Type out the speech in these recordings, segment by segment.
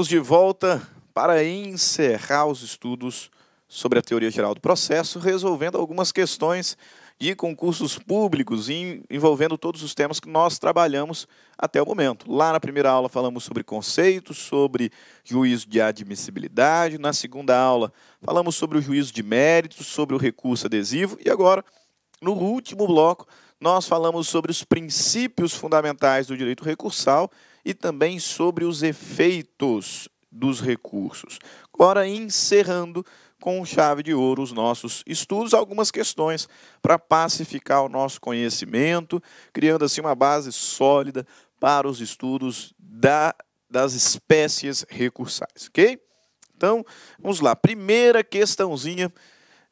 Estamos de volta para encerrar os estudos sobre a teoria geral do processo, resolvendo algumas questões de concursos públicos envolvendo todos os temas que nós trabalhamos até o momento. Lá na primeira aula falamos sobre conceitos, sobre juízo de admissibilidade, na segunda aula falamos sobre o juízo de mérito, sobre o recurso adesivo e agora, no último bloco, nós falamos sobre os princípios fundamentais do direito recursal e também sobre os efeitos dos recursos. Agora, encerrando com chave de ouro os nossos estudos, algumas questões para pacificar o nosso conhecimento, criando assim uma base sólida para os estudos da, das espécies recursais, ok? Então, vamos lá. Primeira questãozinha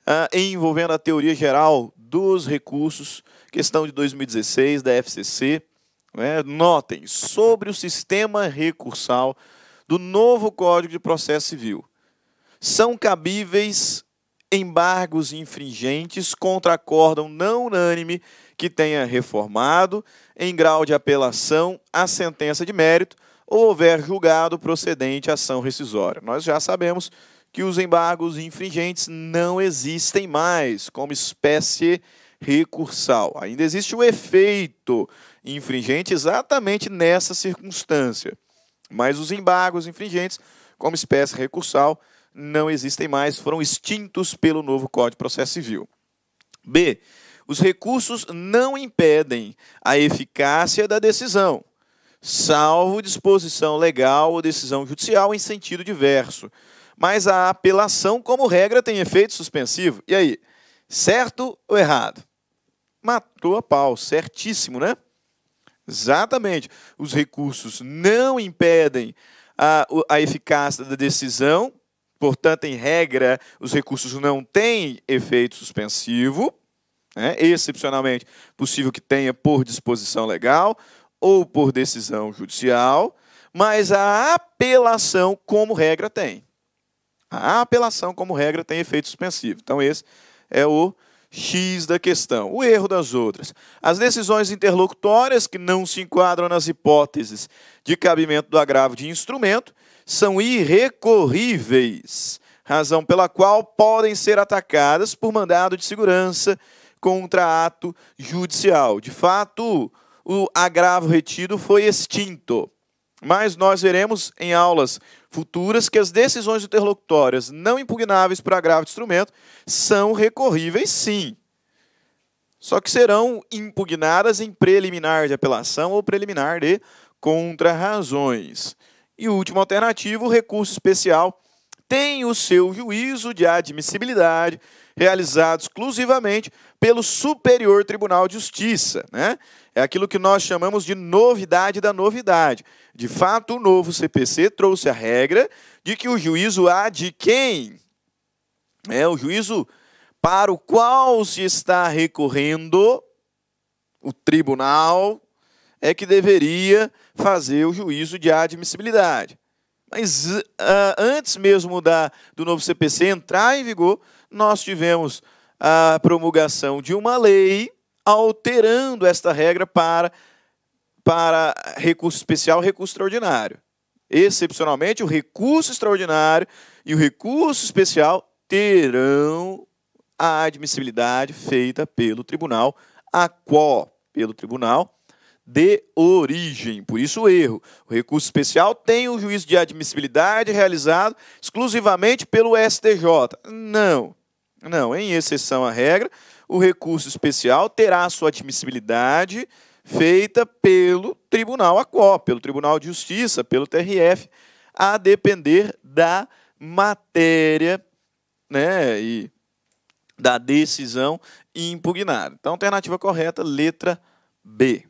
ah, envolvendo a teoria geral dos recursos, questão de 2016 da FCC. Né? Notem, sobre o sistema recursal do novo Código de Processo Civil, são cabíveis embargos infringentes contra acórdão não unânime que tenha reformado, em grau de apelação, a sentença de mérito ou houver julgado procedente ação rescisória. Nós já sabemos que os embargos infringentes não existem mais como espécie recursal. Ainda existe o efeito infringente exatamente nessa circunstância. Mas os embargos infringentes, como espécie recursal, não existem mais, foram extintos pelo novo Código de Processo Civil. B. Os recursos não impedem a eficácia da decisão, salvo disposição legal ou decisão judicial em sentido diverso. Mas a apelação, como regra, tem efeito suspensivo. E aí? Certo ou errado? Matou a pau, certíssimo, né? Exatamente. Os recursos não impedem a, a eficácia da decisão, portanto, em regra, os recursos não têm efeito suspensivo, né? excepcionalmente possível que tenha por disposição legal ou por decisão judicial, mas a apelação, como regra, tem. A apelação, como regra, tem efeito suspensivo. Então, esse é o X da questão, o erro das outras. As decisões interlocutórias que não se enquadram nas hipóteses de cabimento do agravo de instrumento são irrecorríveis, razão pela qual podem ser atacadas por mandado de segurança contra ato judicial. De fato, o agravo retido foi extinto. Mas nós veremos em aulas futuras que as decisões interlocutórias não impugnáveis por agravo de instrumento são recorríveis, sim. Só que serão impugnadas em preliminar de apelação ou preliminar de contrarrazões. E o último alternativo, o recurso especial, tem o seu juízo de admissibilidade realizado exclusivamente pelo Superior Tribunal de Justiça. Né? É aquilo que nós chamamos de novidade da novidade. De fato, o novo CPC trouxe a regra de que o juízo há de quem? É o juízo para o qual se está recorrendo o tribunal é que deveria fazer o juízo de admissibilidade. Mas uh, antes mesmo da, do novo CPC entrar em vigor, nós tivemos a promulgação de uma lei alterando esta regra para para recurso especial, recurso extraordinário. Excepcionalmente, o recurso extraordinário e o recurso especial terão a admissibilidade feita pelo tribunal, a qual pelo tribunal de origem. Por isso o erro. O recurso especial tem o juízo de admissibilidade realizado exclusivamente pelo STJ. Não. Não, em exceção à regra, o recurso especial terá sua admissibilidade feita pelo Tribunal ACO, pelo Tribunal de Justiça, pelo TRF, a depender da matéria né, e da decisão impugnada. Então, alternativa correta, letra B.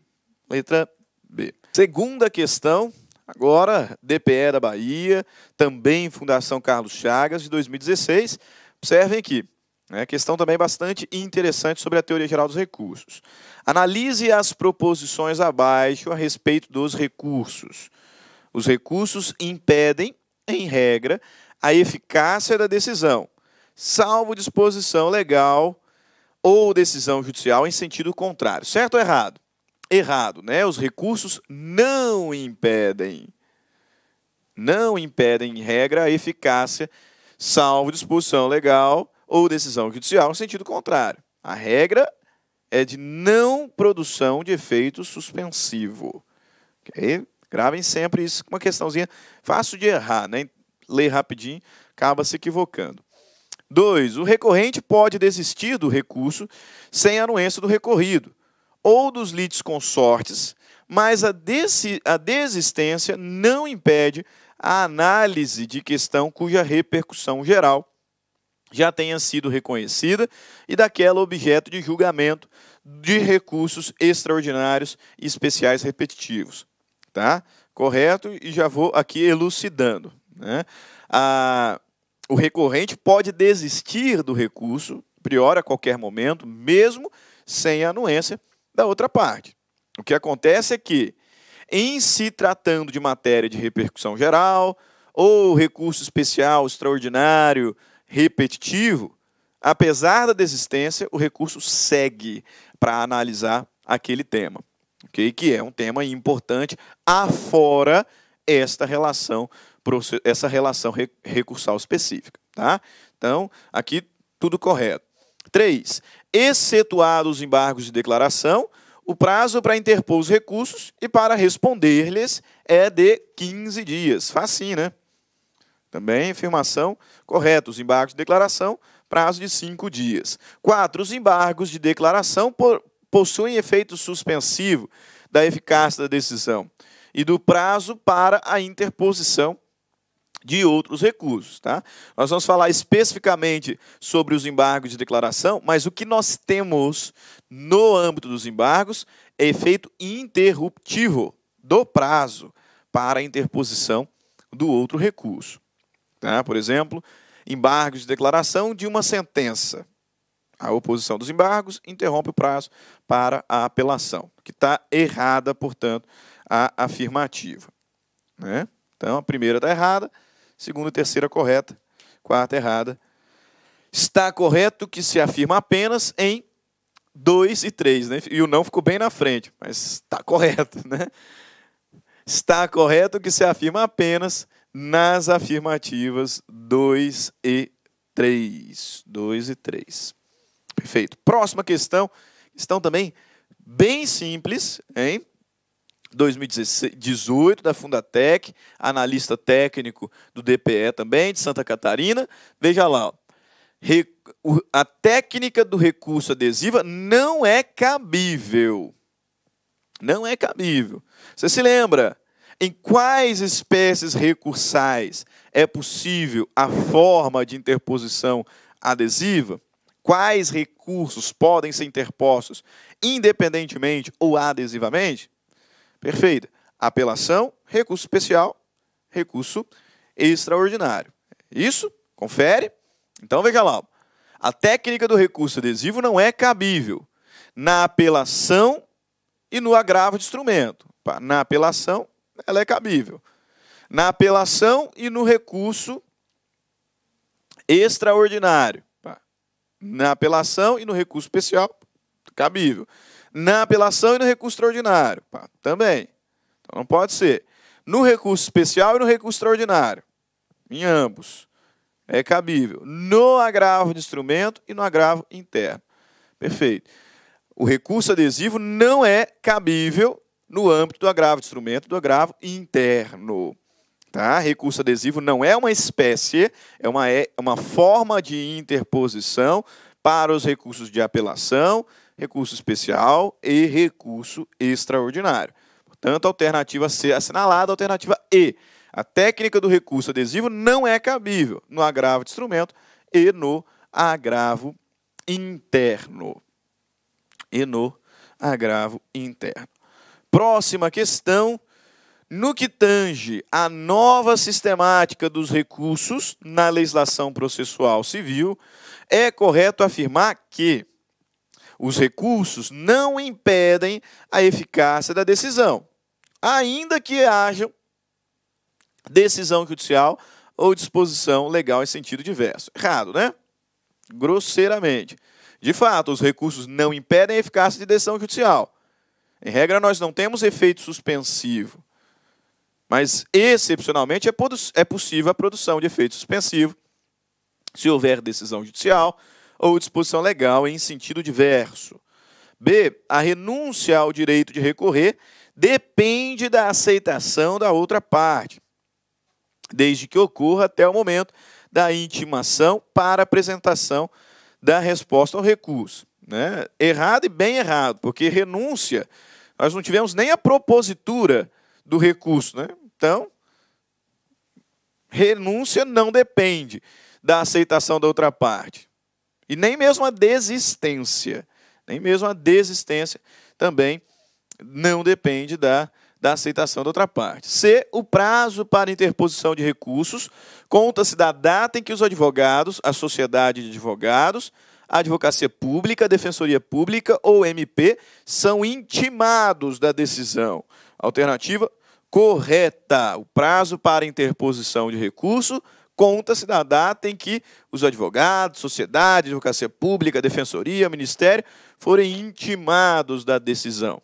Letra B. Segunda questão, agora, DPE da Bahia, também Fundação Carlos Chagas, de 2016. Observem aqui. Né? Questão também bastante interessante sobre a teoria geral dos recursos. Analise as proposições abaixo a respeito dos recursos. Os recursos impedem, em regra, a eficácia da decisão, salvo disposição legal ou decisão judicial em sentido contrário. Certo ou errado? Errado, né? Os recursos não impedem, não impedem, em regra, a eficácia, salvo disposição legal ou decisão judicial no sentido contrário. A regra é de não produção de efeito suspensivo. Okay? Gravem sempre isso, uma questãozinha fácil de errar, né? Ler rapidinho, acaba se equivocando. 2. O recorrente pode desistir do recurso sem anuência do recorrido ou dos litisconsortes, mas a, desi a desistência não impede a análise de questão cuja repercussão geral já tenha sido reconhecida e daquela objeto de julgamento de recursos extraordinários e especiais repetitivos. Tá? Correto? E já vou aqui elucidando. Né? A, o recorrente pode desistir do recurso, prior a qualquer momento, mesmo sem a anuência da outra parte. O que acontece é que, em se tratando de matéria de repercussão geral, ou recurso especial, extraordinário, repetitivo, apesar da desistência, o recurso segue para analisar aquele tema, okay? que é um tema importante afora esta relação, essa relação recursal específica. Tá? Então, aqui tudo correto. 3. Excetuados os embargos de declaração, o prazo para interpor os recursos e para responder-lhes é de 15 dias. Facinho, né? Também afirmação correta. Os embargos de declaração, prazo de cinco dias. quatro Os embargos de declaração possuem efeito suspensivo da eficácia da decisão e do prazo para a interposição de outros recursos. Tá? Nós vamos falar especificamente sobre os embargos de declaração, mas o que nós temos no âmbito dos embargos é efeito interruptivo do prazo para a interposição do outro recurso. Né? Por exemplo, embargos de declaração de uma sentença. A oposição dos embargos interrompe o prazo para a apelação, que está errada, portanto, a afirmativa. Né? Então, a primeira está errada, segunda e terceira correta, quarta errada. Está correto que se afirma apenas em 2 e 3, né? e o não ficou bem na frente, mas está correto. Né? Está correto que se afirma apenas nas afirmativas 2 e 3. 2 e 3. Perfeito. Próxima questão, estão também bem simples, hein? 2018 da Fundatec, analista técnico do DPE também, de Santa Catarina. Veja lá, ó. a técnica do recurso adesiva não é cabível. Não é cabível. Você se lembra? Em quais espécies recursais é possível a forma de interposição adesiva? Quais recursos podem ser interpostos independentemente ou adesivamente? Perfeito. Apelação, recurso especial, recurso extraordinário. Isso? Confere? Então veja lá. A técnica do recurso adesivo não é cabível na apelação e no agravo de instrumento. Na apelação ela é cabível. Na apelação e no recurso extraordinário. Na apelação e no recurso especial, cabível. Na apelação e no recurso extraordinário, também. Então não pode ser. No recurso especial e no recurso extraordinário, em ambos, é cabível. No agravo de instrumento e no agravo interno. Perfeito. O recurso adesivo não é cabível no âmbito do agravo de instrumento, do agravo interno. Tá? Recurso adesivo não é uma espécie, é uma, é uma forma de interposição para os recursos de apelação, recurso especial e recurso extraordinário. Portanto, alternativa C assinalada, alternativa E. A técnica do recurso adesivo não é cabível no agravo de instrumento e no agravo interno. E no agravo interno. Próxima questão. No que tange à nova sistemática dos recursos na legislação processual civil, é correto afirmar que os recursos não impedem a eficácia da decisão, ainda que haja decisão judicial ou disposição legal em sentido diverso. Errado, né? Grosseiramente. De fato, os recursos não impedem a eficácia de decisão judicial em regra, nós não temos efeito suspensivo, mas excepcionalmente é, é possível a produção de efeito suspensivo se houver decisão judicial ou disposição legal em sentido diverso. B. A renúncia ao direito de recorrer depende da aceitação da outra parte, desde que ocorra até o momento da intimação para apresentação da resposta ao recurso. Né? Errado e bem errado, porque renúncia, nós não tivemos nem a propositura do recurso. Né? Então, renúncia não depende da aceitação da outra parte. E nem mesmo a desistência, nem mesmo a desistência também não depende da, da aceitação da outra parte. C. O prazo para interposição de recursos conta-se da data em que os advogados, a sociedade de advogados, a advocacia pública, a defensoria pública ou MP são intimados da decisão. Alternativa correta. O prazo para interposição de recurso conta-se da data em que os advogados, sociedade, advocacia pública, defensoria, ministério forem intimados da decisão.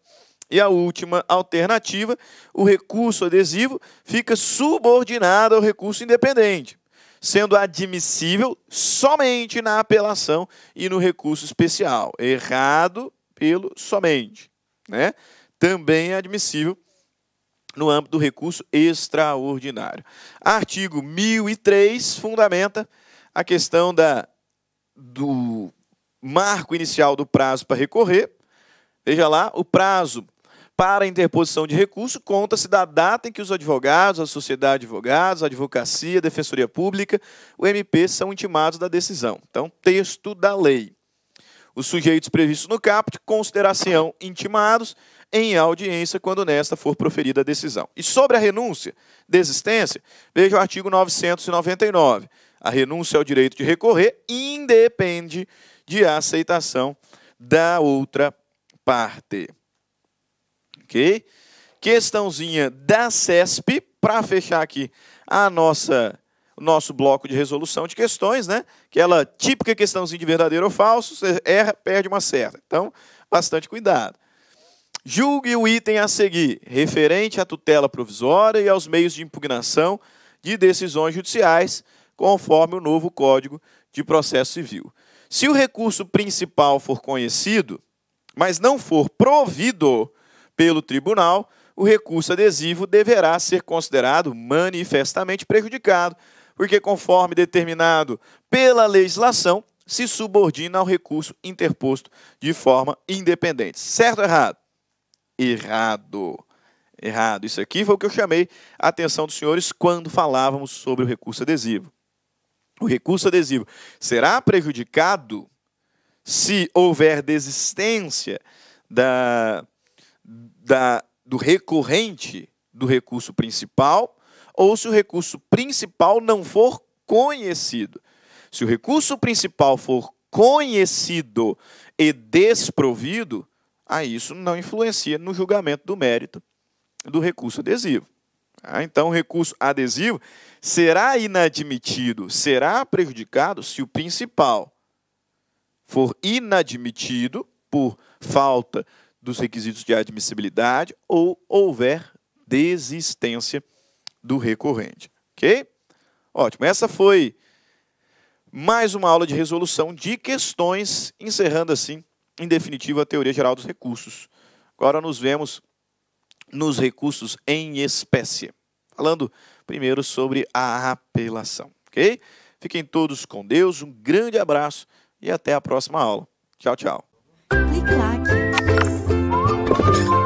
E a última alternativa, o recurso adesivo fica subordinado ao recurso independente sendo admissível somente na apelação e no recurso especial. Errado pelo somente, né? Também é admissível no âmbito do recurso extraordinário. Artigo 1003 fundamenta a questão da, do marco inicial do prazo para recorrer. Veja lá, o prazo para a interposição de recurso, conta-se da data em que os advogados, a sociedade de advogados, a advocacia, a defensoria pública, o MP são intimados da decisão. Então, texto da lei. Os sujeitos previstos no caput consideração, intimados em audiência quando nesta for proferida a decisão. E sobre a renúncia, desistência, veja o artigo 999. A renúncia ao direito de recorrer independe de aceitação da outra parte ok? Questãozinha da CESP, para fechar aqui a nossa nosso bloco de resolução de questões, né? Aquela típica questãozinha de verdadeiro ou falso, você erra, perde uma certa. Então, bastante cuidado. Julgue o item a seguir, referente à tutela provisória e aos meios de impugnação de decisões judiciais, conforme o novo Código de Processo Civil. Se o recurso principal for conhecido, mas não for provido, pelo tribunal, o recurso adesivo deverá ser considerado manifestamente prejudicado, porque, conforme determinado pela legislação, se subordina ao recurso interposto de forma independente. Certo ou errado? Errado. Errado. Isso aqui foi o que eu chamei a atenção dos senhores quando falávamos sobre o recurso adesivo. O recurso adesivo será prejudicado se houver desistência da da, do recorrente do recurso principal ou se o recurso principal não for conhecido. Se o recurso principal for conhecido e desprovido, aí isso não influencia no julgamento do mérito do recurso adesivo. Ah, então, o recurso adesivo será inadmitido, será prejudicado se o principal for inadmitido por falta dos requisitos de admissibilidade ou houver desistência do recorrente. Ok? Ótimo. Essa foi mais uma aula de resolução de questões, encerrando assim, em definitiva, a teoria geral dos recursos. Agora nos vemos nos recursos em espécie. Falando primeiro sobre a apelação. Ok? Fiquem todos com Deus, um grande abraço e até a próxima aula. Tchau, tchau. Thank you.